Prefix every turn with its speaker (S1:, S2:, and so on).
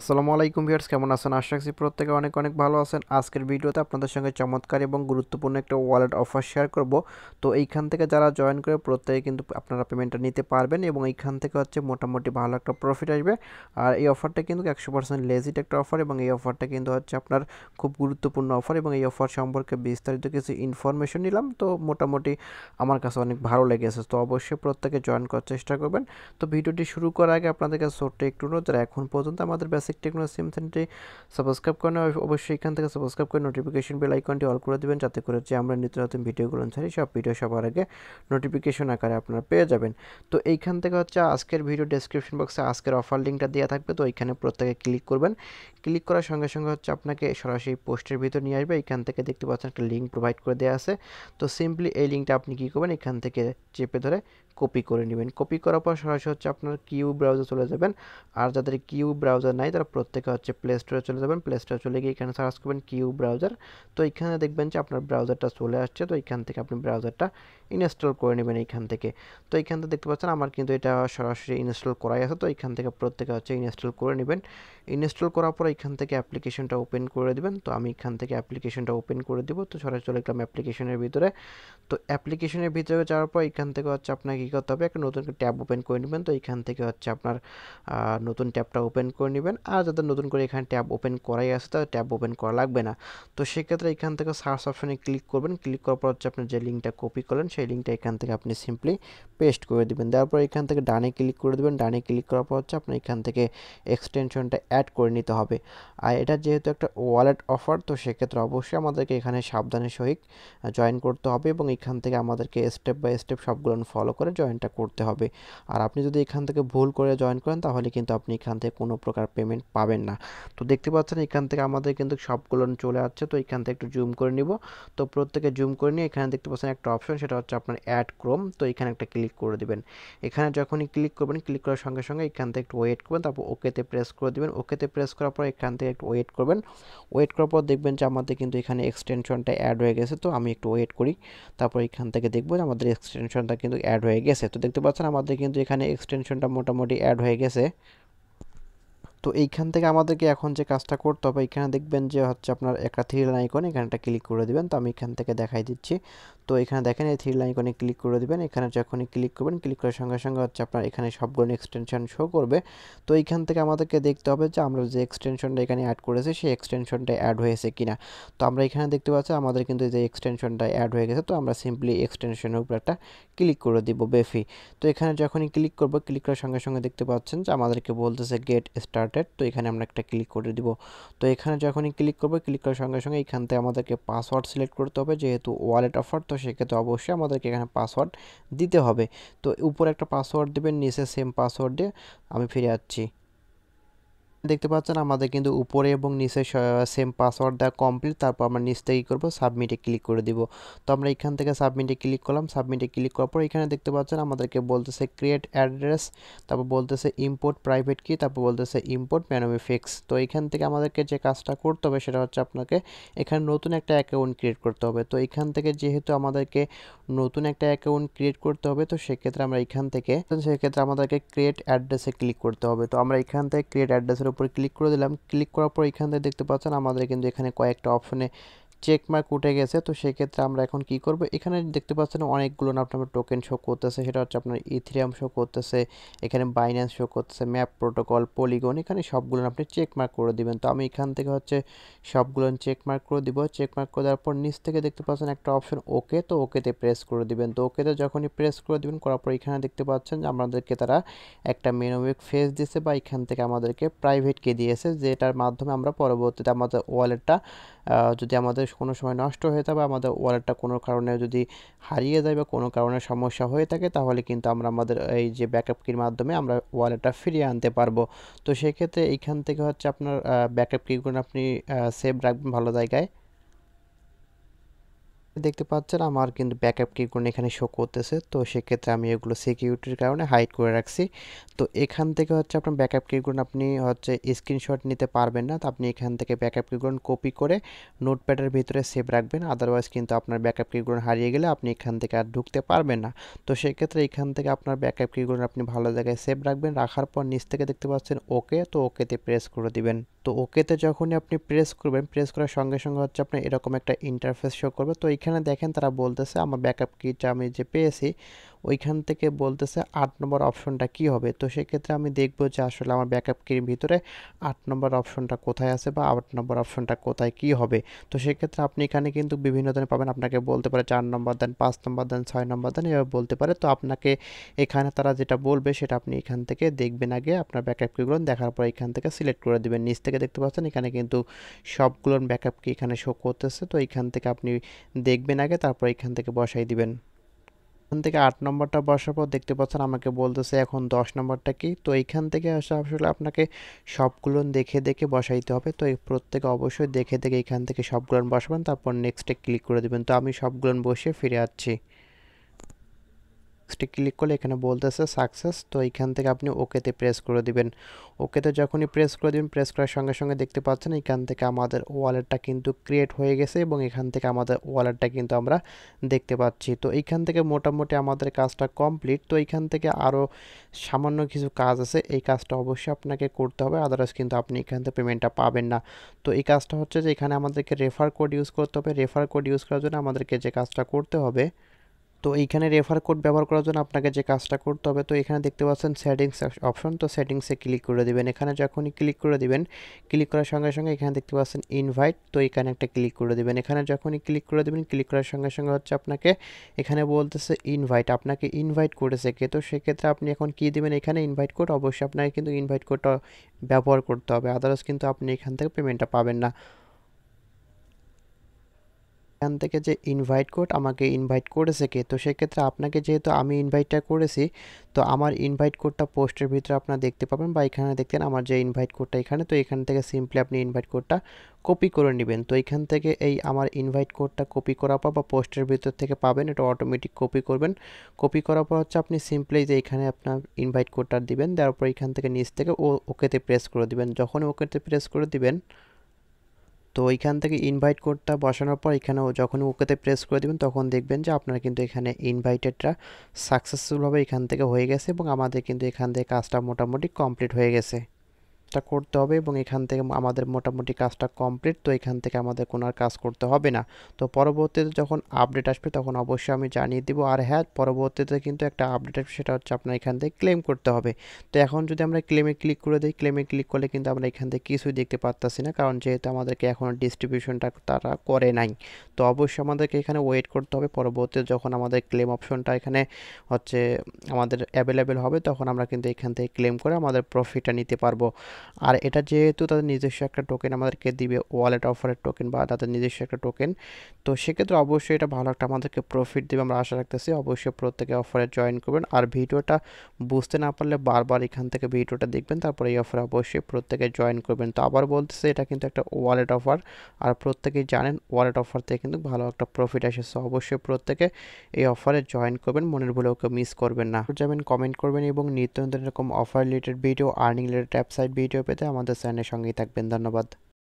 S1: আসসালামু আলাইকুম ভিউয়ার্স কেমন আছেন আশা রাখছি প্রত্যেকে অনেক অনেক ভালো আছেন আজকের ভিডিওতে আপনাদের সঙ্গে চমৎকার এবং গুরুত্বপূর্ণ একটা ওয়ালেট অফার শেয়ার করব তো এইখান থেকে যারা জয়েন করে প্রত্যেকে কিন্তু আপনারা পেমেন্টটা নিতে পারবেন এবং এইখান থেকে হচ্ছে মোটামুটি ভালো একটা প্রফিট আসবে আর এই অফারটা কিন্তু একশো পার্সেন্ট লেজিট একটা অফার এবং এই অফারটা কিন্তু হচ্ছে আপনার খুব গুরুত্বপূর্ণ অফার এবং এই অফার সম্পর্কে বিস্তারিত কিছু ইনফরমেশন নিলাম তো মোটামুটি আমার কাছে অনেক ভালো লেগেছে তো অবশ্যই প্রত্যেকে জয়েন করার চেষ্টা করবেন তো ভিডিওটি শুরু করার আগে আপনাদের কাছে ছোট্ট একটু অনুরোধ যারা এখন পর্যন্ত আমাদের ক্লাসিক টেকনোলজি সিম সেন্টারে সাবস্ক্রাইব করেন অবশ্যই এখান থেকে সাবস্ক্রাইব করে নোটিফিকেশন বেল আইকনটি অল করে দেবেন যাতে করে যে আমরা নিত্য নতুন ভিডিওগুলো ছাড়ি সব ভিডিও সবার আগে নোটিফিকেশন আকারে আপনারা পেয়ে যাবেন তো এইখান থেকে হচ্ছে আজকের ভিডিও ডেসক্রিপশন বক্সে আজকের অফার লিঙ্কটা দেওয়া থাকবে তো এইখানে প্রত্যেকে ক্লিক করবেন ক্লিক করার সঙ্গে সঙ্গে হচ্ছে আপনাকে সরাসরি পোস্টের ভিতর নিয়ে আসবে এখান থেকে দেখতে পাচ্ছেন একটা লিঙ্ক প্রোভাইড করে দেওয়া আছে তো সিম্পলি এই লিঙ্কটা আপনি কী করবেন এখান থেকে চেপে ধরে কপি করে নেবেন কপি করার পর সরাসরি হচ্ছে আপনার কিউ ব্রাউজার চলে যাবেন আর যাদের কিউ ব্রাউজার নাই তারা প্রত্যেকে হচ্ছে প্লে স্টোরে চলে যাবেন প্লে স্টোরে চলে গিয়ে এখানে সার্চ করবেন কিউ ব্রাউজার তো এখানে দেখবেন যে আপনার ব্রাউজারটা চলে আসছে তো এখান থেকে আপনি ব্রাউজারটা ইনস্টল করে নেবেন এইখান থেকে তো এইখান থেকে দেখতে পাচ্ছেন আমার কিন্তু এটা সরাসরি ইনস্টল করাই আছে তো এইখান থেকে প্রত্যেকে হচ্ছে ইনস্টল করে নেবেন ইনস্টল করার পর এইখান থেকে অ্যাপ্লিকেশনটা ওপেন করে দেবেন তো আমি এখান থেকে অ্যাপ্লিকেশনটা ওপেন করে দেবো তো সরাসরি চলে গেলাম অ্যাপ্লিকেশনের ভিতরে তো অ্যাপ্লিকেশনের ভিতরে যাওয়ার পর এখান থেকে হচ্ছে আপনাকে কী করতে হবে একটা নতুন ট্যাব ওপেন করে নেবেন তো এইখান থেকে হচ্ছে আপনার নতুন ট্যাবটা ওপেন করে নেবেন আর যাদের নতুন করে এখানে ট্যাব ওপেন করাই আছে তাদের ট্যাব ওপেন করা লাগবে না তো সেক্ষেত্রে এখান থেকে সার্চ অপশানে ক্লিক করবেন ক্লিক করার পর হচ্ছে আপনার যে লিঙ্কটা কপি করলেন সেই লিঙ্কটা এখান থেকে আপনি সিম্পলি পেস্ট করে দেবেন তারপর এখান থেকে ডানে ক্লিক করে দেবেন ডানে ক্লিক করার পর হচ্ছে আপনার এখান থেকে এক্সটেনশনটা অ্যাড করে নিতে হবে আর এটা যেহেতু একটা ওয়ালেট অফার তো সেক্ষেত্রে অবশ্যই আমাদেরকে এখানে সাবধানে সহিত জয়েন করতে হবে এবং এখান থেকে আমাদেরকে স্টেপ বাই স্টেপ সবগুলো ফলো করে জয়েনটা করতে হবে আর আপনি যদি এখান থেকে ভুল করে জয়েন করেন তাহলে কিন্তু আপনি এখান থেকে কোনো প্রকার পেমেন্ট পাবেন না তো দেখতে পাচ্ছেন এখান থেকে আমাদের কিন্তু সবগুলো চলে আসছে তো এখান থেকে একটু জুম করে নিব তো প্রত্যেকে জুম করে নিয়ে এখানে দেখতে পাচ্ছেন একটা অপশন সেটা হচ্ছে আপনার অ্যাড ক্রোম তো এখানে একটা ক্লিক করে দেবেন এখানে যখনই ক্লিক করবেন ক্লিক করার সঙ্গে সঙ্গে এখান থেকে একটু ওয়েট করবেন তারপর ওকেতে প্রেস করে দেবেন ওকেতে প্রেস করার পর এখান থেকে একটু ওয়েট করবেন ওয়েট করার পর দেখবেন যে আমাদের কিন্তু এখানে এক্সটেনশনটা অ্যাড হয়ে গেছে তো আমি একটু ওয়েট করি তারপর এখান থেকে দেখবো আমাদের এক্সটেনশনটা কিন্তু অ্যাড হয়ে গেছে তো দেখতে পাচ্ছেন আমাদের কিন্তু এখানে এক্সটেনশনটা মোটামুটি অ্যাড হয়ে গেছে তো এইখান থেকে আমাদেরকে এখন যে কাজটা করতে হবে এখানে দেখবেন যে হচ্ছে আপনার একটা থ্রি লাইন এখানটা ক্লিক করে দিবেন তো আমি এখান থেকে দেখাই দিচ্ছি তো এখানে দেখেন এই থ্রি লাইকনে ক্লিক করে দেবেন এখানে যখনই ক্লিক করবেন ক্লিক করার সঙ্গে সঙ্গে হচ্ছে আপনার এখানে সবগুলো এক্সটেনশন শো করবে তো এইখান থেকে আমাদেরকে দেখতে হবে যে আমরা যে এক্সটেনশনটা এখানে অ্যাড করেছি সেই এক্সটেনশনটা অ্যাড হয়েছে কিনা তো আমরা এখানে দেখতে পাচ্ছি আমাদের কিন্তু যে এক্সটেনশনটা অ্যাড হয়ে গেছে তো আমরা সিম্পলি এক্সটেনশনের উপর একটা ক্লিক করে দিব বেফি তো এখানে যখনই ক্লিক করবো ক্লিক করার সঙ্গে সঙ্গে দেখতে পাচ্ছেন যে আমাদেরকে বলতেছে গেট স্টার্টেড তো এখানে আমরা একটা ক্লিক করে দিব তো এখানে যখনই ক্লিক করবো ক্লিক করার সঙ্গে সঙ্গে এখান থেকে আমাদেরকে পাসওয়ার্ড সিলেক্ট করতে হবে যেহেতু ওয়ালেট অফার তো সেক্ষেত্রে অবশ্যই আমাদেরকে এখানে পাসওয়ার্ড দিতে হবে তো উপরে একটা পাসওয়ার্ড দেবেন নিচে সেম পাসওয়ার্ডে আমি ফিরে যাচ্ছি দেখতে পাচ্ছেন আমাদের কিন্তু উপরে এবং নিচে সেম পাসওয়ার্ড দেওয়া কমপ্লিট তারপর আমরা নিচ থেকে করবো সাবমিটে ক্লিক করে দিব তো আমরা এখান থেকে সাবমিটে ক্লিক করলাম সাবমিটে ক্লিক করার পর এখানে দেখতে পাচ্ছেন আমাদেরকে বলতেছে ক্রিয়েট অ্যাড্রেস তারপর বলতেছে ইম্পোর্ট প্রাইভেট কি তারপর বলতেছে ইম্পোর্ট ম্যানোমিফিক্স তো এখান থেকে আমাদেরকে যে কাজটা করতে হবে সেটা হচ্ছে আপনাকে এখানে নতুন একটা অ্যাকাউন্ট ক্রিয়েট করতে হবে তো এখান থেকে যেহেতু আমাদেরকে নতুন একটা অ্যাকাউন্ট ক্রিয়েট করতে হবে তো সেক্ষেত্রে আমরা এখান থেকে সেক্ষেত্রে আমাদেরকে ক্রিয়েট অ্যাড্রেসে ক্লিক করতে হবে তো আমরা এখান থেকে ক্রিয়েট অ্যাড্রেসের উপরে ক্লিক করে দিলাম ক্লিক করার পর এখান থেকে দেখতে পাচ্ছেন আমাদের কিন্তু এখানে কয়েকটা অপশনে চেকমার্ক উঠে গেছে তো সেক্ষেত্রে আমরা এখন কি করব এখানে দেখতে পাচ্ছেন অনেকগুলো আপনার টোকেন শো করতেছে সেটা হচ্ছে আপনার ইথিরিয়াম শো করতেছে এখানে বাইন্যান্স শো করতেছে ম্যাপ প্রোটোকল পলিগন এখানে সবগুলো আপনি চেকমার্ক করে দিবেন তো আমি এখান থেকে হচ্ছে সবগুলো চেকমার্ক করে দিব চেকমার্ক করে দেওয়ার পর নিচ থেকে দেখতে পাচ্ছেন একটা অপশন ওকে তো ওকেতে প্রেস করে দিবেন তো ওকেতে যখনই প্রেস করে দিবেন করার পর এখানে দেখতে পাচ্ছেন যে আমাদেরকে তারা একটা মেনোবিক ফেস দিয়েছে বা এখান থেকে আমাদেরকে প্রাইভেট কে দিয়েছে যেটার মাধ্যমে আমরা পরবর্তীতে আমাদের ওয়ালেটটা যদি আমাদের কোনো সময় নষ্ট হয়ে যাবে আমাদের ওয়ালেটটা কোনো কারণে যদি হারিয়ে যায় বা কোনো কারণে সমস্যা হয়ে থাকে তাহলে কিন্তু আমরা আমাদের এই যে ব্যাকআপ কির মাধ্যমে আমরা ওয়ালেটটা ফিরিয়ে আনতে পারবো তো সেক্ষেত্রে এইখান থেকে হচ্ছে আপনার ব্যাকআপ কিগুলো আপনি সেভ রাখবেন ভালো জায়গায় দেখতে পাচ্ছেন আমার কিন্তু ব্যাকআপ কিকগুলো এখানে শো করতেছে তো সেক্ষেত্রে আমি এগুলো সিকিউরিটির কারণে হাইড করে রাখছি তো এখান থেকে হচ্ছে আপনার ব্যাকআপ কিকগুলো আপনি হচ্ছে স্ক্রিনশট নিতে পারবেন না তো আপনি এখান থেকে ব্যাকআপ কিগুলো কপি করে নোটপ্যাডের ভিতরে সেভ রাখবেন আদারওয়াইজ কিন্তু আপনার ব্যাকআপ কিকগুলো হারিয়ে গেলে আপনি এখান থেকে আর ঢুকতে পারবেন না তো সেক্ষেত্রে এখান থেকে আপনার ব্যাকআপ কিগুলো আপনি ভালো জায়গায় সেভ রাখবেন রাখার পর নিচ থেকে দেখতে পাচ্ছেন ওকে তো ওকেতে প্রেস করে দিবেন তো ওকেতে যখনই আপনি প্রেস করবেন প্রেস করার সঙ্গে সঙ্গে হচ্ছে আপনার এরকম একটা ইন্টারফেস শো করবে তো এই এখানে দেখেন তারা বলতেছে আমার ব্যাকআপ কিট আমি যে পেয়েছি ওইখান থেকে বলতেছে আট নম্বর অপশনটা কি হবে তো সেক্ষেত্রে আমি দেখব যে আসলে আমার ব্যাকআপ কির ভিতরে আট নম্বর অপশনটা কোথায় আছে বা আট নম্বর অপশনটা কোথায় কি হবে তো সেক্ষেত্রে আপনি এখানে কিন্তু বিভিন্ন ধরনের পাবেন আপনাকে বলতে পারে চার নম্বর দেন পাঁচ নম্বর দেন ছয় নম্বর দেন এভাবে বলতে পারে তো আপনাকে এখানে তারা যেটা বলবে সেটা আপনি এখান থেকে দেখবেন আগে আপনার ব্যাকআপ কিগুলো দেখার পর এখান থেকে সিলেক্ট করে দেবেন নিচ থেকে দেখতে পাচ্ছেন এখানে কিন্তু সবগুলোর ব্যাকআপ কি এখানে শো করতেছে তো এখান থেকে আপনি দেখবেন আগে তারপর এখান থেকে বসাই দিবেন এখান থেকে আট নম্বরটা বসার পর দেখতে পাচ্ছেন আমাকে বলতেছে এখন দশ নম্বরটা কি তো এইখান থেকে আসলে আপনাকে সবগুলো দেখে দেখে বসাইতে হবে তো এই প্রত্যেকে অবশ্যই দেখে দেখে এখান থেকে সবগুলো বসাবেন তারপর নেক্সটে ক্লিক করে দেবেন তো আমি সবগুলো বসে ফিরে আসছি নেক্সটে ক্লিক করলে এখানে বলতেছে সাকসেস তো এইখান থেকে আপনি ওকেতে প্রেস করে দিবেন ওকেতে যখনই প্রেস করে দিবেন প্রেস করার সঙ্গে সঙ্গে দেখতে পাচ্ছেন এখান থেকে আমাদের ওয়ালেটটা কিন্তু ক্রিয়েট হয়ে গেছে এবং এখান থেকে আমাদের ওয়ালেটটা কিন্তু আমরা দেখতে পাচ্ছি তো এইখান থেকে মোটামুটি আমাদের কাজটা কমপ্লিট তো এইখান থেকে আরও সামান্য কিছু কাজ আছে এই কাজটা অবশ্যই আপনাকে করতে হবে আদারওয়াইজ কিন্তু আপনি এখান থেকে পেমেন্টটা পাবেন না তো এই কাজটা হচ্ছে যে এখানে আমাদেরকে রেফার কোড ইউজ করতে হবে রেফার কোড ইউজ করার জন্য আমাদেরকে যে কাজটা করতে হবে তো এইখানে রেফার কোড ব্যবহার করার জন্য আপনাকে যে কাজটা করতে হবে তো এখানে দেখতে পাচ্ছেন সেটিংস অপশন তো সেটিংসে ক্লিক করে দেবেন এখানে যখনই ক্লিক করে দেবেন ক্লিক করার সঙ্গে সঙ্গে এখানে দেখতে পাচ্ছেন ইনভাইট তো এখানে একটা ক্লিক করে দেবেন এখানে যখনই ক্লিক করে দেবেন ক্লিক করার সঙ্গে সঙ্গে হচ্ছে আপনাকে এখানে বলতেছে ইনভাইট আপনাকে ইনভাইট করেছে কে তো সেক্ষেত্রে আপনি এখন কি দেবেন এখানে ইনভাইট কোড অবশ্যই আপনাকে কিন্তু ইনভাইট কোডটা ব্যবহার করতে হবে আদারস কিন্তু আপনি এখান থেকে পেমেন্টটা পাবেন না এখান থেকে যে ইনভাইট কোড আমাকে ইনভাইট করেছে কে তো সেক্ষেত্রে আপনাকে যেহেতু আমি ইনভাইটটা করেছি তো আমার ইনভাইট কোডটা পোস্টের ভিতরে আপনার দেখতে পাবেন বা এখানে দেখতেন আমার যে ইনভাইট কোডটা এখানে তো এখান থেকে সিম্পলি আপনি ইনভাইট কোডটা কপি করে নেবেন তো এখান থেকে এই আমার ইনভাইট কোডটা কপি করার পর বা পোস্টের ভিতর থেকে পাবেন এটা অটোমেটিক কপি করবেন কপি করার পর হচ্ছে আপনি সিম্পলি যে এখানে আপনার ইনভাইট কোডটা দিবেন তারপর এখান থেকে নিচ থেকে ও ওকেতে প্রেস করে দিবেন যখন ওকেতে প্রেস করে দিবেন তো এইখান থেকে ইনভাইট কোডটা বসানোর পর এখানে যখন ওকেতে প্রেস করে দেবেন তখন দেখবেন যে আপনারা কিন্তু এখানে ইনভাইটেডটা সাকসেসফুলভাবে এখান থেকে হয়ে গেছে এবং আমাদের কিন্তু এখান থেকে কাজটা মোটামুটি কমপ্লিট হয়ে গেছে কাজটা করতে হবে এবং এখান থেকে আমাদের মোটামুটি কাজটা কমপ্লিট তো এখান থেকে আমাদের কোনো আর কাজ করতে হবে না তো পরবর্তীতে যখন আপডেট আসবে তখন অবশ্যই আমি জানিয়ে দিব আর হ্যাঁ পরবর্তীতে কিন্তু একটা আপডেট আসবে সেটা হচ্ছে আপনার এখান থেকে ক্লেম করতে হবে তো এখন যদি আমরা ক্লেমে ক্লিক করে দিই ক্লেমে ক্লিক করলে কিন্তু আমরা এখান থেকে কিছুই দেখতে পারতাছি না কারণ যেহেতু আমাদেরকে এখন ডিস্ট্রিবিউশনটা তারা করে নাই তো অবশ্যই আমাদেরকে এখানে ওয়েট করতে হবে পরবর্তীতে যখন আমাদের ক্লেম অপশনটা এখানে হচ্ছে আমাদের অ্যাভেলেবেল হবে তখন আমরা কিন্তু এখান থেকে ক্লেম করে আমাদের প্রফিটটা নিতে পারবো আর এটা যেহেতু তাদের নিজস্ব একটা টোকেন আমাদেরকে দিবে ওয়ালেট অফারের টোকেন বা তাদের নিজস্ব একটা টোকেন তো সেক্ষেত্রে অবশ্যই এটা ভালো একটা আমাদেরকে প্রফিট দেবে আমরা আশা রাখতেছি অবশ্যই প্রত্যেকে অফারে জয়েন করবেন আর ভিডিওটা বুঝতে না পারলে বারবার এখান থেকে ভিডিওটা দেখবেন তারপরে এই অফারে অবশ্যই প্রত্যেকে জয়েন করবেন তো আবার বলতেছে এটা কিন্তু একটা ওয়ালেট অফার আর প্রত্যেকেই জানেন ওয়ালেট অফার থেকে কিন্তু ভালো একটা প্রফিট আসে সো অবশ্যই প্রত্যেকে এই অফারে জয়েন করবেন মনের ভুলে ওকে মিস করবেন না যাবেন কমেন্ট করবেন এবং নিত্য নতুন এরকম offer related video earning related website video video পেতে আমাদের চ্যানেলের সঙ্গেই থাকবেন ধন্যবাদ